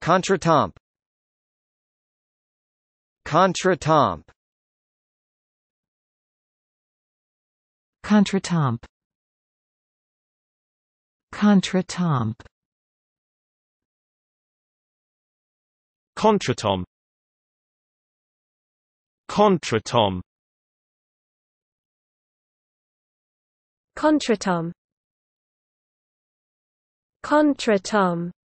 Contretemps Contretemps Contretemps Contretemps Contratom. Contratom. Contratom. Contratom.